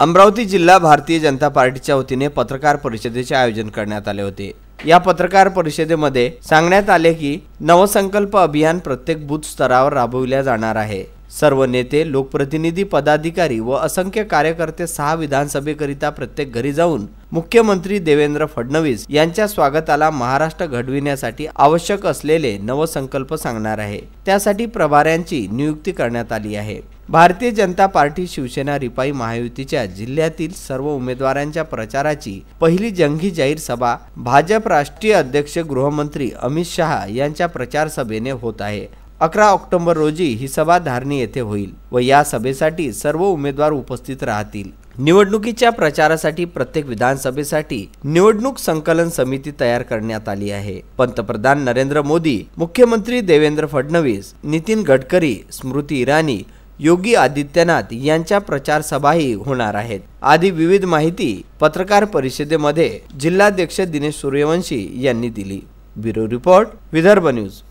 अमरावती जिल्हा भारतीय जनता पार्टीच्या वतीने पत्रकार परिषदेचे आयोजन करण्यात आले होते या पत्रकार परिषदेमध्ये सांगण्यात आले की नवसंकल्प अभियान प्रत्येक बूथ स्तरावर राबविल्या जाणार आहे सर्व नेते लोकप्रतिनिधी पदाधिकारी व असंख्य कार्यकर्ते सहा विधानसभेकरिता प्रत्येक घरी जाऊन मुख्यमंत्री देवेंद्र फडणवीस यांच्या स्वागताला महाराष्ट्र घडविण्यासाठी आवश्यक असलेले नवसंकल्प सांगणार आहे त्यासाठी प्रभाऱ्यांची नियुक्ती करण्यात आली आहे भारतीय जनता पार्टी शिवसेना रिपाई महायुतीच्या जिल्ह्यातील सर्व उमेदवारांच्या प्रचाराची पहिली जंगी जाहीर सभा भाजप राष्ट्रीय अध्यक्ष गृहमंत्री अमित शहा यांच्या प्रचार सभेने होत आहे अकरा ऑक्टोबर रोजी ही सभा धारणी येथे होईल व या सभेसाठी सर्व उमेदवार उपस्थित राहतील निवडणुकीच्या प्रचारासाठी प्रत्येक विधानसभेसाठी निवडणूक संकलन समिती तयार करण्यात आली आहे पंतप्रधान नरेंद्र मोदी मुख्यमंत्री देवेंद्र फडणवीस नितीन गडकरी स्मृती इराणी योगी आदित्यनाथ यांच्या प्रचार सभाही होणार आहेत आधी विविध माहिती पत्रकार परिषदेमध्ये जिल्हाध्यक्ष दिनेश सूर्यवंशी यांनी दिली ब्युरो रिपोर्ट विदर्भ न्यूज